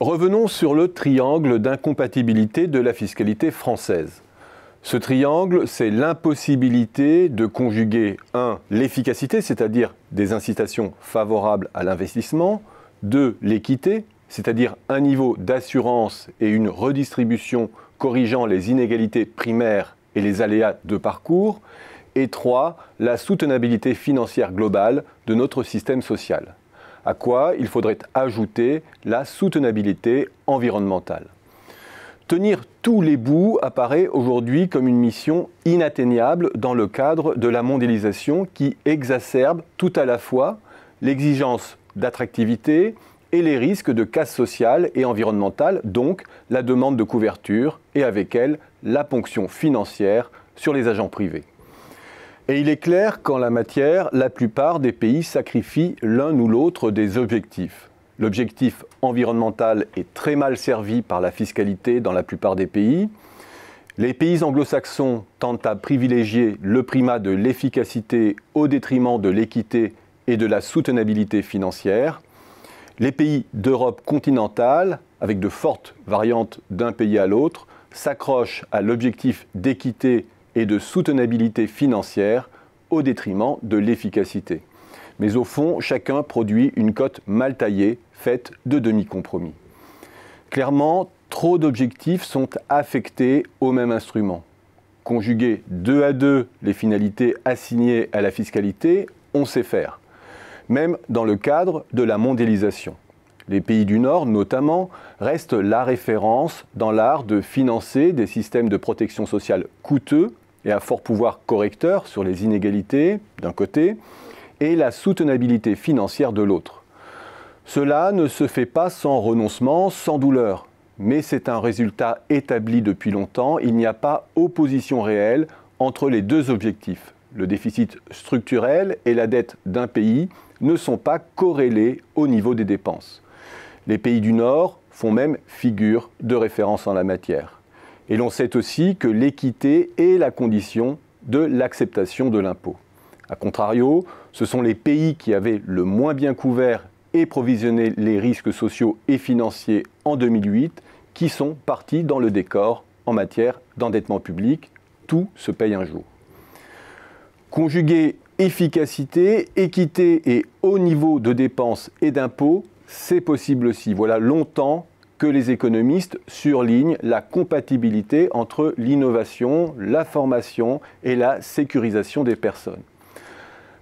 Revenons sur le triangle d'incompatibilité de la fiscalité française. Ce triangle, c'est l'impossibilité de conjuguer 1. l'efficacité, c'est-à-dire des incitations favorables à l'investissement, 2. l'équité, c'est-à-dire un niveau d'assurance et une redistribution corrigeant les inégalités primaires et les aléas de parcours, et 3. la soutenabilité financière globale de notre système social à quoi il faudrait ajouter la soutenabilité environnementale. Tenir tous les bouts apparaît aujourd'hui comme une mission inatteignable dans le cadre de la mondialisation qui exacerbe tout à la fois l'exigence d'attractivité et les risques de casse sociale et environnementale, donc la demande de couverture et avec elle la ponction financière sur les agents privés. Et il est clair qu'en la matière, la plupart des pays sacrifient l'un ou l'autre des objectifs. L'objectif environnemental est très mal servi par la fiscalité dans la plupart des pays. Les pays anglo-saxons tentent à privilégier le primat de l'efficacité au détriment de l'équité et de la soutenabilité financière. Les pays d'Europe continentale, avec de fortes variantes d'un pays à l'autre, s'accrochent à l'objectif d'équité et de soutenabilité financière au détriment de l'efficacité. Mais au fond, chacun produit une cote mal taillée, faite de demi-compromis. Clairement, trop d'objectifs sont affectés au même instrument. Conjuguer deux à deux les finalités assignées à la fiscalité, on sait faire, même dans le cadre de la mondialisation. Les pays du Nord, notamment, restent la référence dans l'art de financer des systèmes de protection sociale coûteux et à fort pouvoir correcteur sur les inégalités d'un côté et la soutenabilité financière de l'autre. Cela ne se fait pas sans renoncement, sans douleur, mais c'est un résultat établi depuis longtemps, il n'y a pas opposition réelle entre les deux objectifs. Le déficit structurel et la dette d'un pays ne sont pas corrélés au niveau des dépenses. Les pays du Nord font même figure de référence en la matière. Et l'on sait aussi que l'équité est la condition de l'acceptation de l'impôt. A contrario, ce sont les pays qui avaient le moins bien couvert et provisionné les risques sociaux et financiers en 2008 qui sont partis dans le décor en matière d'endettement public. Tout se paye un jour. Conjuguer efficacité, équité et haut niveau de dépenses et d'impôts, c'est possible aussi. Voilà longtemps que les économistes surlignent la compatibilité entre l'innovation, la formation et la sécurisation des personnes.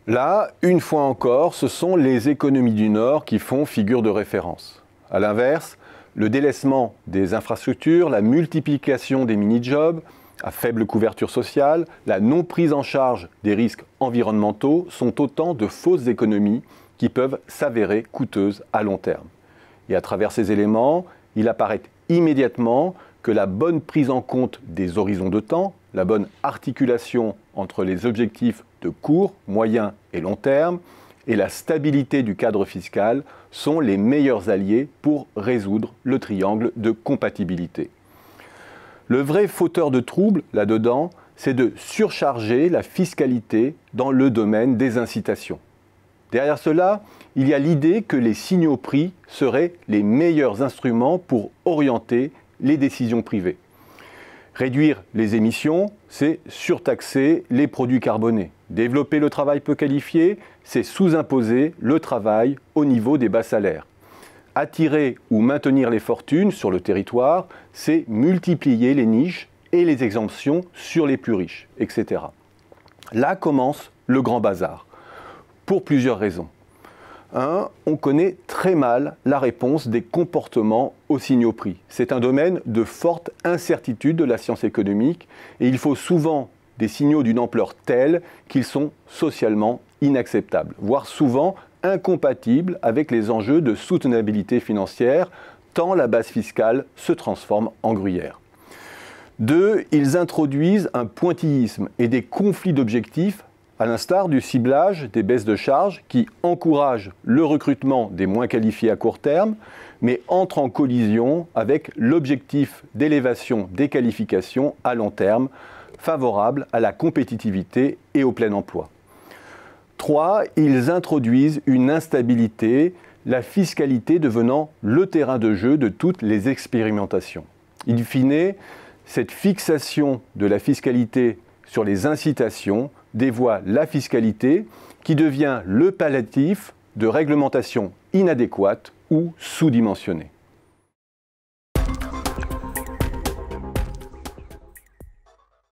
Là, une fois encore, ce sont les économies du Nord qui font figure de référence. A l'inverse, le délaissement des infrastructures, la multiplication des mini-jobs à faible couverture sociale, la non-prise en charge des risques environnementaux sont autant de fausses économies qui peuvent s'avérer coûteuses à long terme. Et à travers ces éléments, il apparaît immédiatement que la bonne prise en compte des horizons de temps, la bonne articulation entre les objectifs de court, moyen et long terme, et la stabilité du cadre fiscal sont les meilleurs alliés pour résoudre le triangle de compatibilité. Le vrai fauteur de troubles là-dedans, c'est de surcharger la fiscalité dans le domaine des incitations. Derrière cela, il y a l'idée que les signaux prix seraient les meilleurs instruments pour orienter les décisions privées. Réduire les émissions, c'est surtaxer les produits carbonés. Développer le travail peu qualifié, c'est sous-imposer le travail au niveau des bas salaires. Attirer ou maintenir les fortunes sur le territoire, c'est multiplier les niches et les exemptions sur les plus riches, etc. Là commence le grand bazar pour plusieurs raisons. 1. On connaît très mal la réponse des comportements aux signaux prix. C'est un domaine de forte incertitude de la science économique et il faut souvent des signaux d'une ampleur telle qu'ils sont socialement inacceptables, voire souvent incompatibles avec les enjeux de soutenabilité financière, tant la base fiscale se transforme en gruyère. Deux, ils introduisent un pointillisme et des conflits d'objectifs à l'instar du ciblage des baisses de charges qui encourage le recrutement des moins qualifiés à court terme, mais entre en collision avec l'objectif d'élévation des qualifications à long terme, favorable à la compétitivité et au plein emploi. 3. Ils introduisent une instabilité, la fiscalité devenant le terrain de jeu de toutes les expérimentations. In fine, cette fixation de la fiscalité sur les incitations dévoie la fiscalité qui devient le palliatif de réglementations inadéquates ou sous-dimensionnées.